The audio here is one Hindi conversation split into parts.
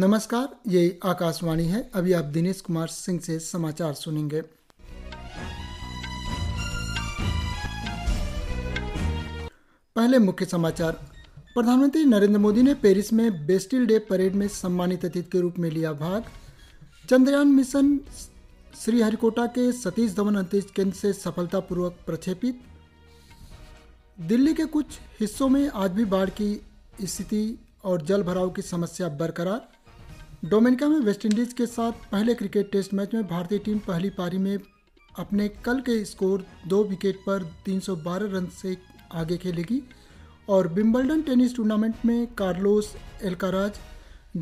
नमस्कार ये आकाशवाणी है अभी आप दिनेश कुमार सिंह से समाचार सुनेंगे पहले मुख्य समाचार प्रधानमंत्री नरेंद्र मोदी ने पेरिस में बेस्टिल डे परेड में सम्मानित अतिथि के रूप में लिया भाग चंद्रयान मिशन श्रीहरिकोटा के सतीश धवन अंतरिक्ष केंद्र से सफलतापूर्वक प्रक्षेपित दिल्ली के कुछ हिस्सों में आज भी बाढ़ की स्थिति और जल भराव की समस्या बरकरार डोमेनिका में वेस्टइंडीज़ के साथ पहले क्रिकेट टेस्ट मैच में भारतीय टीम पहली पारी में अपने कल के स्कोर दो विकेट पर 312 रन से आगे खेलेगी और बिम्बल्डन टेनिस टूर्नामेंट में Carlos Alcaraz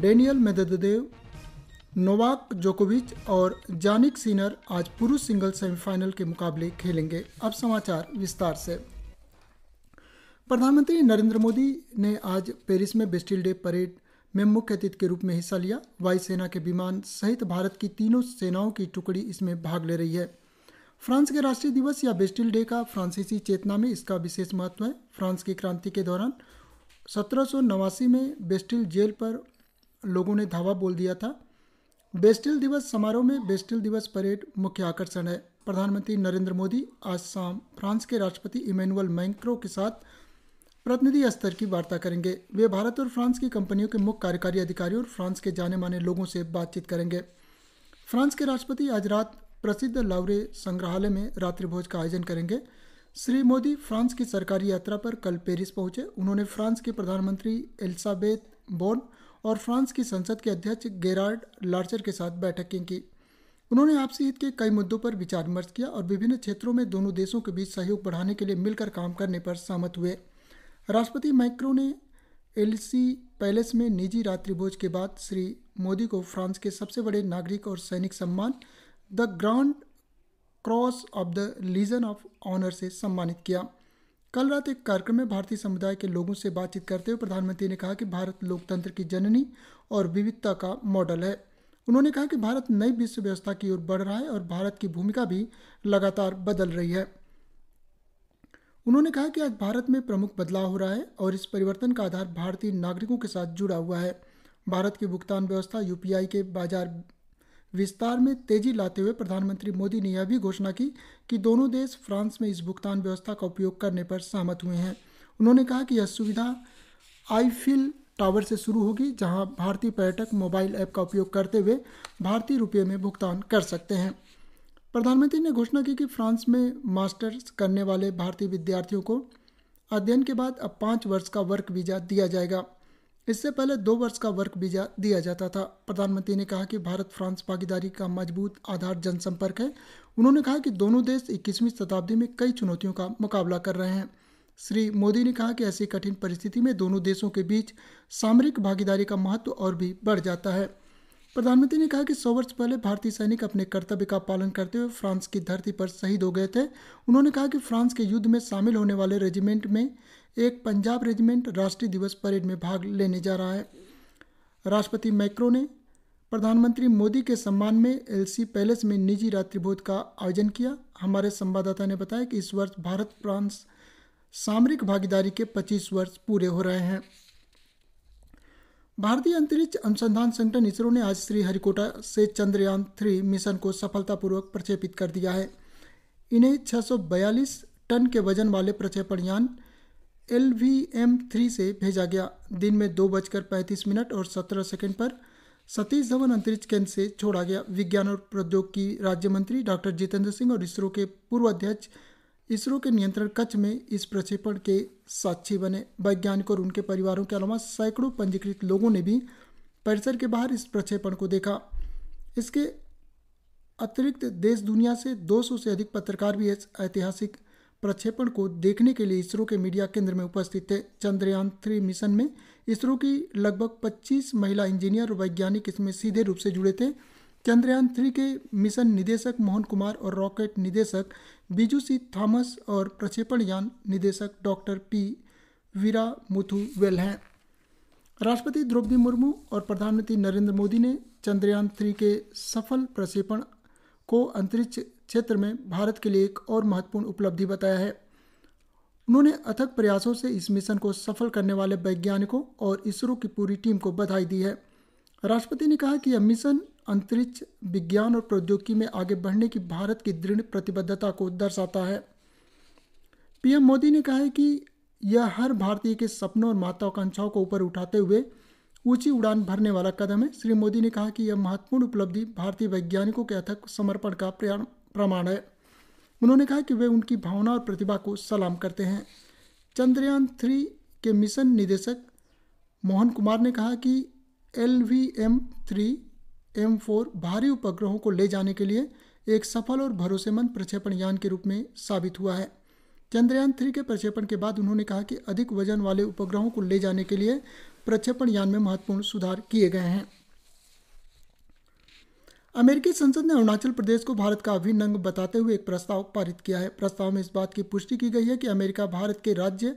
Daniil Medvedev Novak जोकोविच और जानिक सीनर आज पुरुष सिंगल सेमीफाइनल के मुकाबले खेलेंगे अब समाचार विस्तार से प्रधानमंत्री नरेंद्र मोदी ने आज पेरिस में बेस्टिल डे परेड में मुख्य अतिथि के रूप में हिस्सा लिया वायुसेना के विमान सहित भारत की तीनों सेनाओं की टुकड़ी इसमें भाग ले रही है फ्रांस के राष्ट्रीय दिवस या बेस्टिल डे का फ्रांसीसी चेतना में इसका विशेष महत्व है फ्रांस की क्रांति के दौरान सत्रह में बेस्टिल जेल पर लोगों ने धावा बोल दिया था बेस्टिल दिवस समारोह में बेस्टिल दिवस परेड मुख्य आकर्षण है प्रधानमंत्री नरेंद्र मोदी आज शाम फ्रांस के राष्ट्रपति इमैनुअल मैंक्रो के साथ प्रतिनिधि स्तर की वार्ता करेंगे वे भारत और फ्रांस की कंपनियों के मुख्य कार्यकारी अधिकारी और फ्रांस के जाने माने लोगों से बातचीत करेंगे फ्रांस के राष्ट्रपति आज रात प्रसिद्ध लावरे संग्रहालय में रात्रिभोज का आयोजन करेंगे श्री मोदी फ्रांस की सरकारी यात्रा पर कल पेरिस पहुंचे उन्होंने फ्रांस के प्रधानमंत्री एलिजाबेथ बोर्न और फ्रांस की संसद के अध्यक्ष गेरार्ड लार्चर के साथ बैठकें की उन्होंने आपसी हित के कई मुद्दों पर विचार विमर्श किया और विभिन्न क्षेत्रों में दोनों देशों के बीच सहयोग बढ़ाने के लिए मिलकर काम करने पर सहमत हुए राष्ट्रपति मैक्रो ने एलसी पैलेस में निजी रात्रि भोज के बाद श्री मोदी को फ्रांस के सबसे बड़े नागरिक और सैनिक सम्मान the Grand Cross of the Legion of Honour से सम्मानित किया कल रात एक कार्यक्रम में भारतीय समुदाय के लोगों से बातचीत करते हुए प्रधानमंत्री ने कहा कि भारत लोकतंत्र की जननी और विविधता का मॉडल है उन्होंने कहा कि भारत नई विश्व व्यवस्था की ओर बढ़ रहा है और भारत की भूमिका भी लगातार बदल रही है उन्होंने कहा कि आज भारत में प्रमुख बदलाव हो रहा है और इस परिवर्तन का आधार भारतीय नागरिकों के साथ जुड़ा हुआ है भारत की भुगतान व्यवस्था यूपीआई के बाजार विस्तार में तेजी लाते हुए प्रधानमंत्री मोदी ने यह भी घोषणा की कि दोनों देश फ्रांस में इस भुगतान व्यवस्था का उपयोग करने पर सहमत हुए हैं उन्होंने कहा कि यह सुविधा आईफिल टावर से शुरू होगी जहां भारतीय पर्यटक मोबाइल ऐप का उपयोग करते हुए भारतीय रुपये में भुगतान कर सकते हैं प्रधानमंत्री ने घोषणा की कि फ्रांस में मास्टर्स करने वाले भारतीय विद्यार्थियों को अध्ययन के बाद अब पाँच वर्ष का वर्क वीजा दिया जाएगा इससे पहले दो वर्ष का वर्क वीजा दिया जाता था प्रधानमंत्री ने कहा कि भारत फ्रांस भागीदारी का मजबूत आधार जनसंपर्क है उन्होंने कहा कि दोनों देश इक्कीसवीं शताब्दी में कई चुनौतियों का मुकाबला कर रहे हैं श्री मोदी ने कहा कि ऐसी कठिन परिस्थिति में दोनों देशों के बीच सामरिक भागीदारी का महत्व और भी बढ़ जाता है प्रधानमंत्री ने कहा कि सौ वर्ष पहले भारतीय सैनिक अपने कर्तव्य का पालन करते हुए फ्रांस की धरती पर शहीद हो गए थे उन्होंने कहा कि फ्रांस के युद्ध में शामिल होने वाले रेजिमेंट में एक पंजाब रेजिमेंट राष्ट्रीय दिवस परेड में भाग लेने जा रहा है राष्ट्रपति मैक्रो ने प्रधानमंत्री मोदी के सम्मान में एलसी पैलेस में निजी रात्रिभोज का आयोजन किया हमारे संवाददाता ने बताया कि इस वर्ष भारत फ्रांस सामरिक भागीदारी के 25 वर्ष पूरे हो रहे हैं भारतीय अंतरिक्ष अनुसंधान संगठन इसरो ने आज श्रीहरिकोटा से चंद्रयान थ्री मिशन को सफलतापूर्वक प्रक्षेपित कर दिया है इन्हें 642 टन के वजन वाले प्रक्षेपण यान एल वी एम थ्री से भेजा गया दिन में दो बजकर पैंतीस मिनट और सत्रह सेकंड पर सतीश धवन अंतरिक्ष केंद्र से छोड़ा गया विज्ञान और प्रौद्योगिकी राज्य मंत्री डॉक्टर जितेंद्र सिंह और इसरो के पूर्व अध्यक्ष इसरो के नियंत्रण कक्ष में इस प्रक्षेपण के साक्षी बने वैज्ञानिक और उनके परिवारों के अलावा सैकड़ों पंजीकृत लोगों ने भी परिसर के बाहर इस प्रक्षेपण को देखा इसके अतिरिक्त देश दुनिया से 200 से अधिक पत्रकार भी इस ऐतिहासिक प्रक्षेपण को देखने के लिए इसरो के मीडिया केंद्र में उपस्थित थे चंद्रयान थ्री मिशन में इसरो की लगभग 25 महिला इंजीनियर और वैज्ञानिक इसमें सीधे रूप से जुड़े थे चंद्रयान थ्री के मिशन निदेशक मोहन कुमार और रॉकेट निदेशक बीजू सी थॉमस और प्रक्षेपण यान निदेशक doctor P Veeramuthuvel हैं राष्ट्रपति द्रौपदी मुर्मू और प्रधानमंत्री नरेंद्र मोदी ने चंद्रयान थ्री के सफल प्रक्षेपण को अंतरिक्ष क्षेत्र में भारत के लिए एक और महत्वपूर्ण उपलब्धि बताया है उन्होंने अथक प्रयासों से इस मिशन को सफल करने वाले वैज्ञानिकों और इसरो की पूरी टीम को बधाई दी है राष्ट्रपति ने कहा कि यह मिशन अंतरिक्ष विज्ञान और प्रौद्योगिकी में आगे बढ़ने की भारत की दृढ़ प्रतिबद्धता को दर्शाता है पीएम मोदी ने कहा है कि यह हर भारतीय के सपनों और महत्वाकांक्षाओं को ऊपर उठाते हुए ऊंची उड़ान भरने वाला कदम है श्री मोदी ने कहा कि यह महत्वपूर्ण उपलब्धि भारतीय वैज्ञानिकों के अथक समर्पण का प्रमाण है उन्होंने कहा कि वे उनकी भावना और प्रतिभा को सलाम करते हैं चंद्रयान थ्री के मिशन निदेशक मोहन कुमार ने कहा कि L V M three M four भारी उपग्रहों को ले जाने के लिए एक सफल और भरोसेमंद प्रक्षेपण यान के रूप में साबित हुआ है चंद्रयान थ्री के प्रक्षेपण के बाद उन्होंने कहा कि अधिक वजन वाले उपग्रहों को ले जाने के लिए प्रक्षेपण यान में महत्वपूर्ण सुधार किए गए हैं अमेरिकी संसद ने अरुणाचल प्रदेश को भारत का अभिन्न अंग बताते हुए एक प्रस्ताव पारित किया है प्रस्ताव में इस बात की पुष्टि की गई है कि अमेरिका भारत के राज्य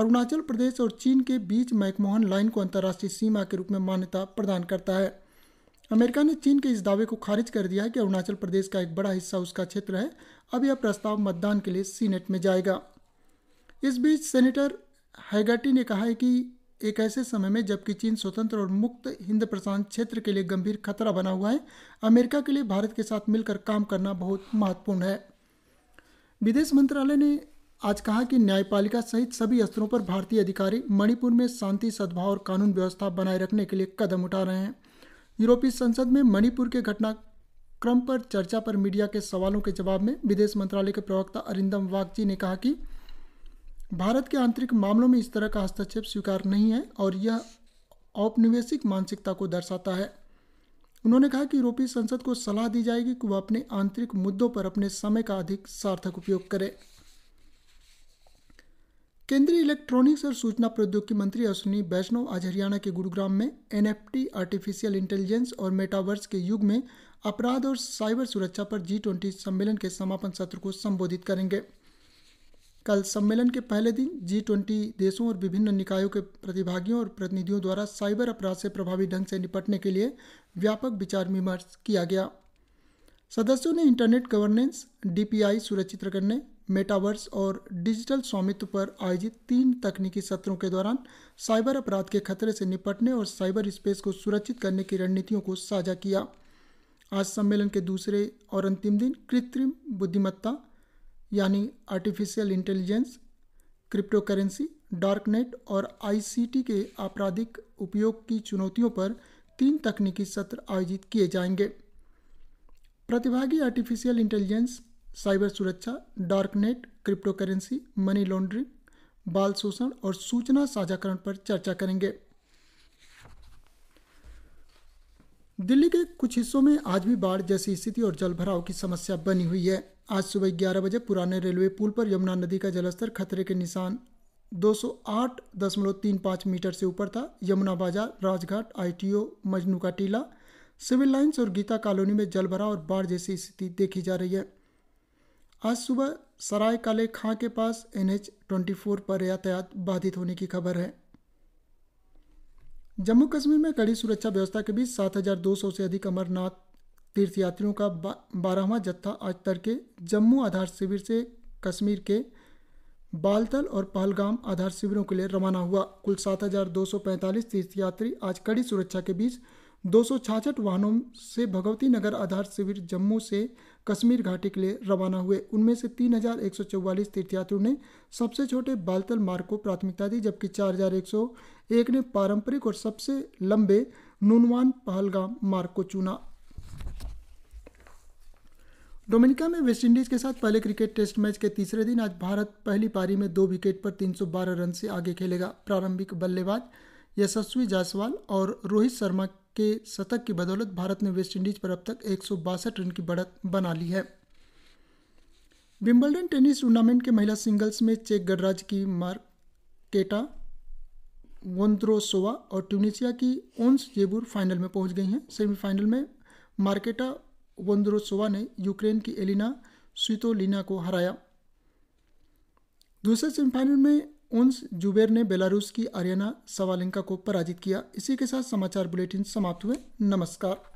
अरुणाचल प्रदेश और चीन के बीच मैकमोहन लाइन को अंतर्राष्ट्रीय सीमा के रूप में मान्यता प्रदान करता है अमेरिका ने चीन के इस दावे को खारिज कर दिया है कि अरुणाचल प्रदेश का एक बड़ा हिस्सा उसका क्षेत्र है अब यह प्रस्ताव मतदान के लिए सीनेट में जाएगा इस बीच सेनेटर हैगाटी ने कहा है कि एक ऐसे समय में जबकि चीन स्वतंत्र और मुक्त हिंद प्रशांत क्षेत्र के लिए गंभीर खतरा बना हुआ है अमेरिका के लिए भारत के साथ मिलकर काम करना बहुत महत्वपूर्ण है विदेश मंत्रालय ने आज कहा कि न्यायपालिका सहित सभी स्तरों पर भारतीय अधिकारी मणिपुर में शांति सद्भाव और कानून व्यवस्था बनाए रखने के लिए कदम उठा रहे हैं यूरोपीय संसद में मणिपुर के घटनाक्रम पर चर्चा पर मीडिया के सवालों के जवाब में विदेश मंत्रालय के प्रवक्ता अरिंदम वागची ने कहा कि भारत के आंतरिक मामलों में इस तरह का हस्तक्षेप स्वीकार नहीं है और यह औपनिवेशिक मानसिकता को दर्शाता है उन्होंने कहा कि यूरोपीय संसद को सलाह दी जाएगी कि वह अपने आंतरिक मुद्दों पर अपने समय का अधिक सार्थक उपयोग करे केंद्रीय इलेक्ट्रॉनिक्स और सूचना प्रौद्योगिकी मंत्री अश्विनी वैष्णव आज हरियाणा के गुरुग्राम में एनएफटी आर्टिफिशियल इंटेलिजेंस और मेटावर्स के युग में अपराध और साइबर सुरक्षा पर जी ट्वेंटी सम्मेलन के समापन सत्र को संबोधित करेंगे कल सम्मेलन के पहले दिन जी ट्वेंटी देशों और विभिन्न निकायों के प्रतिभागियों और प्रतिनिधियों द्वारा साइबर अपराध से प्रभावी ढंग से निपटने के लिए व्यापक विचार विमर्श किया गया सदस्यों ने इंटरनेट गवर्नेंस डीपीआई सुरक्षित करने मेटावर्स और डिजिटल स्वामित्व पर आयोजित तीन तकनीकी सत्रों के दौरान साइबर अपराध के खतरे से निपटने और साइबर स्पेस को सुरक्षित करने की रणनीतियों को साझा किया आज सम्मेलन के दूसरे और अंतिम दिन कृत्रिम बुद्धिमत्ता यानी artificial intelligence crypto currency darknet और आईसीटी के आपराधिक उपयोग की चुनौतियों पर तीन तकनीकी सत्र आयोजित किए जाएंगे प्रतिभागी आर्टिफिशियल इंटेलिजेंस साइबर सुरक्षा darknet crypto currency money laundering बाल शोषण और सूचना साझाकरण पर चर्चा करेंगे दिल्ली के कुछ हिस्सों में आज भी बाढ़ जैसी स्थिति और जलभराव की समस्या बनी हुई है आज सुबह ग्यारह बजे पुराने रेलवे पुल पर यमुना नदी का जलस्तर खतरे के निशान 208.35 मीटर से ऊपर था यमुना बाजार राजघाट आईटीओ मजनू का टीला सिविल लाइंस और गीता कॉलोनी में जलभराव और बाढ़ जैसी स्थिति देखी जा रही है आज सुबह सराय काले खां के पास एन एच ट्वेंटी फोर पर यातायात बाधित होने की खबर है जम्मू कश्मीर में कड़ी सुरक्षा व्यवस्था के बीच 7,200 से अधिक अमरनाथ तीर्थयात्रियों का बारहवां जत्था आज तड़के जम्मू आधार शिविर से कश्मीर के बालतल और पहलगाम आधार शिविरों के लिए रवाना हुआ कुल 7,245 तीर्थयात्री आज कड़ी सुरक्षा के बीच दो वाहनों से भगवती नगर आधार शिविर जम्मू से कश्मीर घाटी के लिए रवाना हुए उनमें से 3,144 तीर्थयात्रियों ने सबसे छोटे बालतल मार्ग को प्राथमिकता दी जबकि 4,101 ने पारंपरिक और सबसे लंबे नूनवान पहलगाम मार्ग को चुना डोमिनिका में वेस्टइंडीज के साथ पहले क्रिकेट टेस्ट मैच के तीसरे दिन आज भारत पहली पारी में दो विकेट पर 312 रन से आगे खेलेगा प्रारंभिक बल्लेबाज यशस्वी जायसवाल और रोहित शर्मा के शतक की बदौलत भारत ने वेस्टइंडीज पर अब तक एक रन की बढ़त बना ली है विम्बलडन टेनिस टूर्नामेंट के महिला सिंगल्स में चेक गणराज की मार्केटा वोंद्रोसोवा और ट्यूनिशिया की ओन्स जेबूर फाइनल में पहुंच गई हैं सेमीफाइनल में मार्केटा वोंद्रोसोवा ने यूक्रेन की एलिना स्वितोलिना को हराया दूसरे सेमीफाइनल में उन्स जुबेर ने बेलारूस की आर्यना सवालेंका को पराजित किया इसी के साथ समाचार बुलेटिन समाप्त हुए नमस्कार